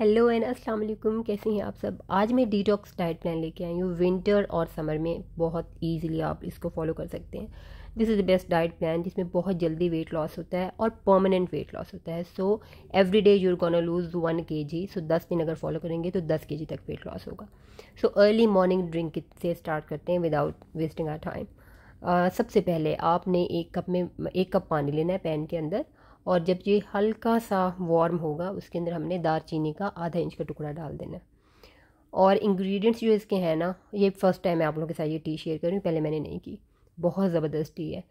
hello and अस्सलाम वालेकुम कैसे हैं आप सब आज मैं डिटॉक्स डाइट प्लान लेके आई हूँ विंटर और समर में बहुत इजीली आप इसको फॉलो कर सकते हैं this is the best diet plan जिसमें बहुत जल्दी वेट लॉस होता है और परमानेंट वेट लॉस होता है so every day you're gonna lose one K G सो दस दिन अगर फॉलो करेंगे तो दस के जी तक वेट लॉस होगा सो अर्ली मॉर्निंग ड्रिंक से स्टार्ट करते हैं विदाउट वेस्टिंग आर टाइम सबसे पहले आपने एक कप में एक कप पानी लेना है पैन के अंदर और जब ये हल्का सा वार्म होगा उसके अंदर हमने चीनी का आधा इंच का टुकड़ा डाल देना और इंग्रेडिएंट्स जो इसके हैं ना ये फ़र्स्ट टाइम मैं आप लोगों के साथ ये टी शेयर कर रही हूँ पहले मैंने नहीं की बहुत ज़बरदस्त टी है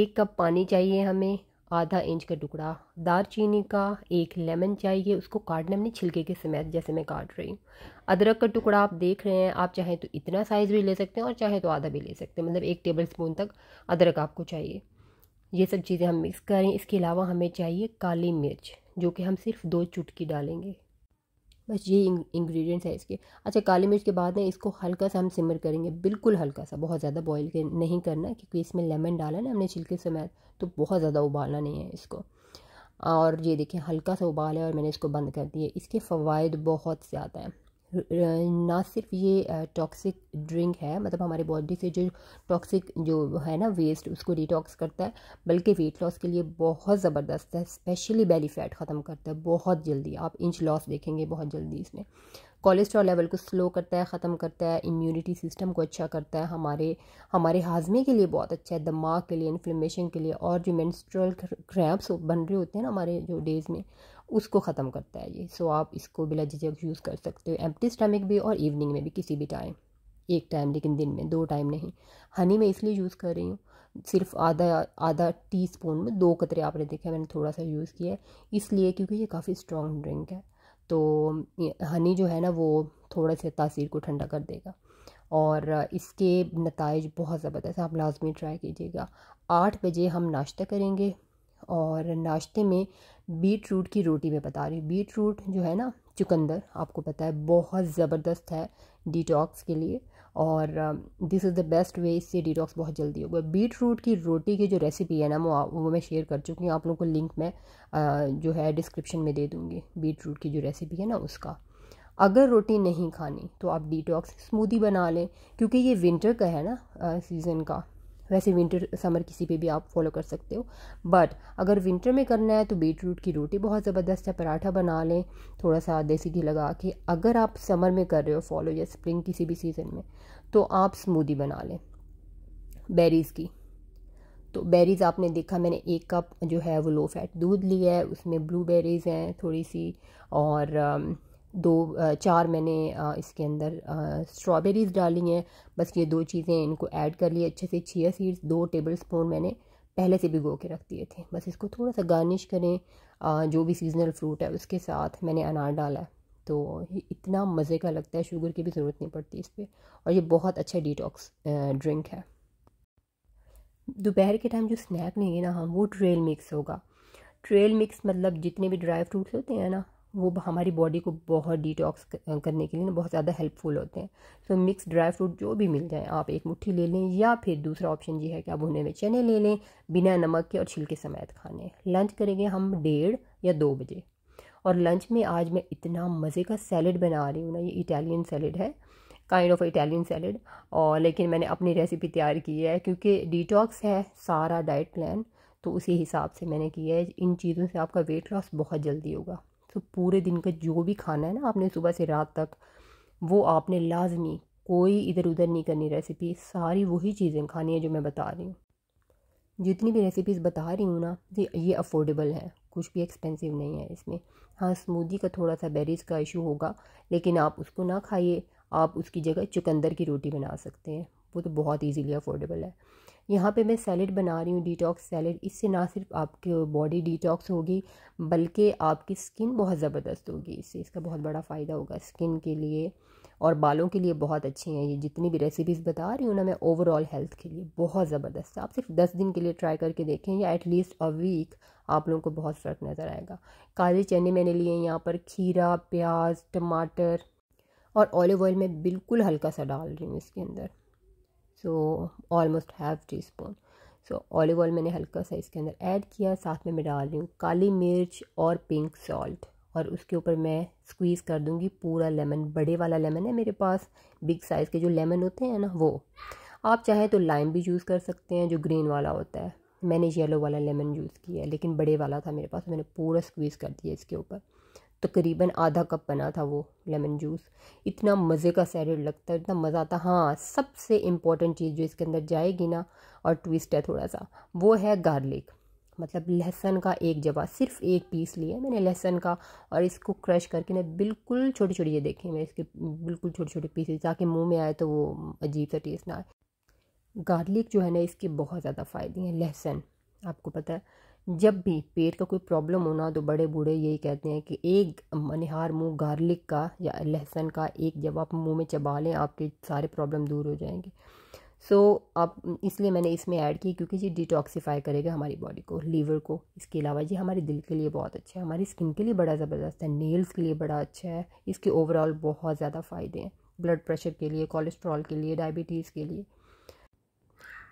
एक कप पानी चाहिए हमें आधा इंच का टुकड़ा दार चीनी का एक लेमन चाहिए उसको काटना हमने छिलके के समेत जैसे मैं काट रही हूँ अदरक का टुकड़ा आप देख रहे हैं आप चाहें तो इतना साइज़ भी ले सकते हैं और चाहे तो आधा भी ले सकते हैं मतलब एक टेबल स्पून तक अदरक आपको चाहिए ये सब चीज़ें हम मिक्स करें इसके अलावा हमें चाहिए काली मिर्च जो कि हम सिर्फ दो चुटकी डालेंगे बस ये इंग्रेडिएंट्स है इसके अच्छा काली मिर्च के बाद ना इसको हल्का सा हम सिमर करेंगे बिल्कुल हल्का सा बहुत ज़्यादा बॉईल कर, नहीं करना क्योंकि इसमें लेमन डाला ना हमने छिलके समेत तो बहुत ज़्यादा उबालना नहीं है इसको और ये देखिए हल्का सा उबाल है और मैंने इसको बंद कर दिया इसके फ़वाद बहुत ज़्यादा हैं ना सिर्फ ये टॉक्सिक ड्रिंक है मतलब हमारे बॉडी से जो टॉक्सिक जो है ना वेस्ट उसको डिटॉक्स करता है बल्कि वेट लॉस के लिए बहुत ज़बरदस्त है स्पेशली बेली फैट ख़त्म करता है बहुत जल्दी आप इंच लॉस देखेंगे बहुत जल्दी इसमें कोलेस्ट्रॉल लेवल को स्लो करता है ख़त्म करता है इम्यूनिटी सिस्टम को अच्छा करता है हमारे हमारे हाजमे के लिए बहुत अच्छा है दिमाग के लिए इन्फ्लेमेशन के लिए और जो मेंस्ट्रुअल क्रैम्प्स बन रहे होते हैं ना हमारे जो डेज़ में उसको ख़त्म करता है ये सो आप इसको बिला झिझक यूज़ कर सकते हो एम्प्टी स्टमक भी और इवनिंग में भी किसी भी टाइम एक टाइम लेकिन दिन में दो टाइम नहीं हनी मैं इसलिए यूज़ कर रही हूँ सिर्फ आधा आधा टी स्पून में दो कतरे आपने देखा मैंने थोड़ा सा यूज़ किया है इसलिए क्योंकि ये काफ़ी स्ट्रॉन्ग ड्रिंक है तो हनी जो है ना वो थोड़ा सा तासीर को ठंडा कर देगा और इसके नतज बहुत ज़बरदस्त आप लाजमी ट्राई कीजिएगा आठ बजे हम नाश्ता करेंगे और नाश्ते में बीट रूट की रोटी मैं बता रही हूँ बीट रूट जो है ना चुकंदर आपको पता है बहुत ज़बरदस्त है डिटॉक्स के लिए और this is the best way इससे डिटॉक्स बहुत जल्दी होगा बीट रूट की रोटी की जो रेसिपी है ना वो वो मैं शेयर कर चुकी हूँ आप लोगों को लिंक मैं जो है डिस्क्रिप्शन में दे दूँगी बीट रूट की जो रेसिपी है ना उसका अगर रोटी नहीं खानी तो आप डिटॉक्स स्मूदी बना लें क्योंकि ये विंटर का है ना सीज़न का वैसे विंटर समर किसी पे भी आप फॉलो कर सकते हो बट अगर विंटर में करना है तो बीट रूट की रोटी बहुत ज़बरदस्त है पराठा बना लें थोड़ा सा देसी घी लगा के अगर आप समर में कर रहे हो फॉलो या स्प्रिंग किसी भी सीज़न में तो आप स्मूदी बना लें बेरीज़ की तो बेरीज़ आपने देखा मैंने एक कप जो है वो लो फैट दूध लिया है उसमें ब्लूबेरीज़ हैं थोड़ी सी और um, दो चार मैंने इसके अंदर स्ट्रॉबेरीज़ डाली हैं बस ये दो चीज़ें इनको ऐड कर लिए अच्छे से छिया सीड्स दो टेबल स्पून मैंने पहले से भिगो के रख दिए थे बस इसको थोड़ा सा गार्निश करें जो भी सीजनल फ्रूट है उसके साथ मैंने अनार डाला है तो ये इतना मज़े का लगता है शुगर की भी ज़रूरत नहीं पड़ती इस पर और ये बहुत अच्छा डिटॉक्स ड्रिंक है दोपहर के टाइम जो स्नैक लेंगे ना हम वो ट्रेल मिक्स होगा ट्रेल मिक्स मतलब जितने भी ड्राई फ्रूट्स होते हैं ना वो हमारी बॉडी को बहुत डिटॉक्स करने के लिए ना बहुत ज़्यादा हेल्पफुल होते हैं तो मिक्स ड्राई फ्रूट जो भी मिल जाए आप एक मुट्ठी ले लें या फिर दूसरा ऑप्शन ये है कि आप भुने में चने ले लें बिना नमक के और छिलके समेत खाने लंच करेंगे हम डेढ़ या दो बजे और लंच में आज मैं इतना मज़े का सैलड बना रही हूँ ना ये इटालियन सैलड है काइंड ऑफ इटालियन सैलड और लेकिन मैंने अपनी रेसिपी तैयार की है क्योंकि डिटॉक्स है सारा डाइट प्लान तो उसी हिसाब से मैंने किया है इन चीज़ों से आपका वेट लॉस बहुत जल्दी होगा तो पूरे दिन का जो भी खाना है ना आपने सुबह से रात तक वो आपने लाजमी कोई इधर उधर नहीं करनी रेसिपी सारी वही चीज़ें खानी है जो मैं बता रही हूँ जितनी भी रेसिपीज़ बता रही हूँ ना ये अफोर्डेबल है कुछ भी एक्सपेंसिव नहीं है इसमें हाँ स्मूदी का थोड़ा सा बेरीज का इशू होगा लेकिन आप उसको ना खाइए आप उसकी जगह चुकंदर की रोटी बना सकते हैं वो तो बहुत ईजीली अफोर्डेबल है यहाँ पे मैं सैलड बना रही हूँ डिटॉक्स सैलड इससे ना सिर्फ आपकी बॉडी डिटॉक्स होगी बल्कि आपकी स्किन बहुत ज़बरदस्त होगी इससे इसका बहुत बड़ा फ़ायदा होगा स्किन के लिए और बालों के लिए बहुत अच्छी हैं ये जितनी भी रेसिपीज़ बता रही हूँ ना मैं ओवरऑल हेल्थ के लिए बहुत ज़बरदस्त है आप सिर्फ दस दिन के लिए ट्राई करके देखें या एटलीस्ट अ वीक आप लोगों को बहुत फ़र्क नज़र आएगा काले चने मैंने लिए यहाँ पर खीरा प्याज टमाटर और ऑलिव ऑयल मैं बिल्कुल हल्का सा डाल रही हूँ इसके अंदर so almost half teaspoon so olive oil मैंने हल्का सा इसके अंदर ऐड किया साथ में मैं डाल रही हूँ काली मिर्च और पिंक सॉल्ट और उसके ऊपर मैं स्क्वीज़ कर दूँगी पूरा लेमन बड़े वाला लेमन है मेरे पास बिग साइज़ के जो लेमन होते हैं ना वो आप चाहें तो लाइम भी यूज़ कर सकते हैं जो ग्रीन वाला होता है मैंने येलो वाला लेमन यूज़ किया है लेकिन बड़े वाला था मेरे पास तो मैंने पूरा स्क्वीज़ कर दिया इसके ऊपर तकरीबन आधा कप बना था वो लेमन जूस इतना मज़े का सैलड लगता है इतना मज़ा आता हाँ सबसे इम्पॉर्टेंट चीज़ जो इसके अंदर जाएगी ना और ट्विस्ट है थोड़ा सा वो है गार्लिक मतलब लहसन का एक जवा सिर्फ एक पीस लिया है मैंने लहसन का और इसको क्रश करके ना बिल्कुल छोटी छोटी ये देखी मैं इसके बिल्कुल छोटे छोटे पीसेस ताकि मुंह में आए तो वो अजीब सा टेस्ट ना आए गार्लिक जो है ना इसके बहुत ज़्यादा फ़ायदे हैं लहसन आपको पता है जब भी पेट का कोई प्रॉब्लम होना तो बड़े बूढ़े यही कहते हैं कि एक मनिहार मुंह गार्लिक का या लहसुन का एक जब आप मुंह में चबा लें आपके सारे प्रॉब्लम दूर हो जाएंगे सो so, आप इसलिए मैंने इसमें ऐड की क्योंकि ये डिटॉक्सीफाई करेगा हमारी बॉडी को लीवर को इसके अलावा ये हमारे दिल के लिए बहुत अच्छा है हमारी स्किन के लिए बड़ा ज़बरदस्त है नेल्स के लिए बड़ा अच्छा है इसके ओवरऑल बहुत ज़्यादा फ़ायदे हैं ब्लड प्रेशर के लिए कोलेस्ट्रॉल के लिए डायबिटीज़ के लिए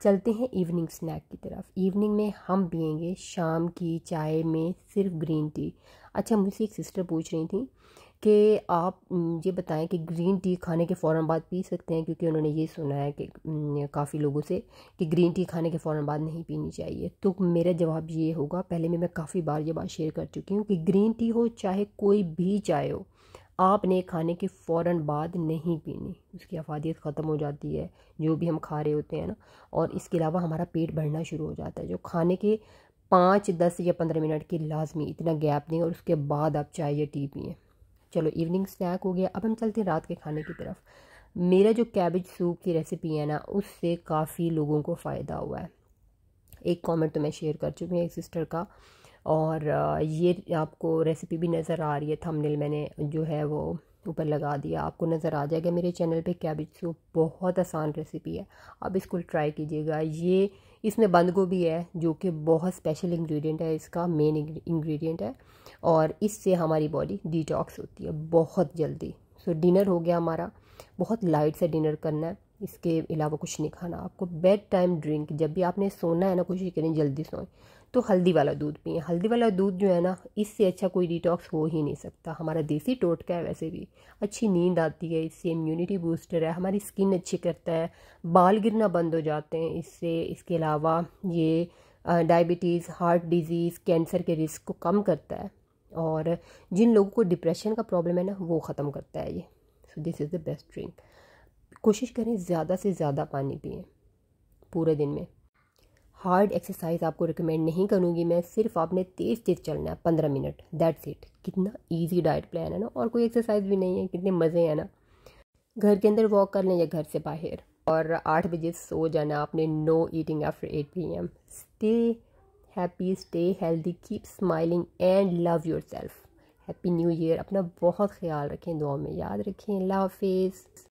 चलते हैं इवनिंग स्नैक की तरफ इवनिंग में हम पियेंगे शाम की चाय में सिर्फ ग्रीन टी अच्छा मुझसे एक सिस्टर पूछ रही थी कि आप ये बताएं कि ग्रीन टी खाने के फ़ौर बाद पी सकते हैं क्योंकि उन्होंने ये सुना है कि काफ़ी लोगों से कि ग्रीन टी खाने के फ़ौर बाद नहीं पीनी चाहिए तो मेरा जवाब ये होगा पहले में मैं काफ़ी बार ये बात शेयर कर चुकी हूँ कि ग्रीन टी हो चाहे कोई भी चाय हो आपने खाने के फ़ौर बाद नहीं पीनी उसकी अफादियत ख़त्म हो जाती है जो भी हम खा रहे होते हैं ना और इसके अलावा हमारा पेट भरना शुरू हो जाता है जो खाने के पाँच दस या पंद्रह मिनट की लाजमी इतना गैप नहीं और उसके बाद आप चाय या टी पिए चलो इवनिंग स्नैक हो गया अब हम चलते हैं रात के खाने की तरफ मेरा जो कैबेज सूप की रेसिपी है ना उससे काफ़ी लोगों को फ़ायदा हुआ है एक कमेंट तो मैं शेयर कर चुकी हूँ एक सिस्टर का और ये आपको रेसिपी भी नज़र आ रही है थंबनेल मैंने जो है वो ऊपर लगा दिया आपको नज़र आ जाएगा मेरे चैनल पे कैबिज सूप बहुत आसान रेसिपी है आप इसको ट्राई कीजिएगा ये इसमें बंद गोभी है जो कि बहुत स्पेशल इंग्रेडिएंट है इसका मेन इंग्रेडिएंट है और इससे हमारी बॉडी डिटॉक्स होती है बहुत जल्दी सो डिनर हो गया हमारा बहुत लाइट से डिनर करना है इसके अलावा कुछ नहीं खाना आपको बेड टाइम ड्रिंक जब भी आपने सोना है ना कोशिश करें जल्दी सोएं तो हल्दी वाला दूध पिए हल्दी वाला दूध जो है ना इससे अच्छा कोई डिटॉक्स हो ही नहीं सकता हमारा देसी टोटका है वैसे भी अच्छी नींद आती है इससे इम्यूनिटी बूस्टर है हमारी स्किन अच्छी करता है बाल गिरना बंद हो जाते हैं इससे इसके अलावा ये डायबिटीज़ हार्ट डिजीज़ कैंसर के रिस्क को कम करता है और जिन लोगों को डिप्रेशन का प्रॉब्लम है ना वो ख़त्म करता है ये so this is the best drink कोशिश करें ज़्यादा से ज़्यादा पानी पिए पूरे दिन में हार्ड एक्सरसाइज आपको रिकमेंड नहीं करूँगी मैं सिर्फ आपने तेज़ तेज़ चलना है पंद्रह मिनट दैट्स इट कितना ईजी डाइट प्लान है ना और कोई एक्सरसाइज भी नहीं है कितने मज़े हैं ना घर के अंदर वॉक कर लें या घर से बाहर और आठ बजे सो जाना आपने no eating after eight P M stay happy stay healthy keep smiling and love yourself happy new year अपना बहुत ख्याल रखें दुआ में याद रखें अल्लाह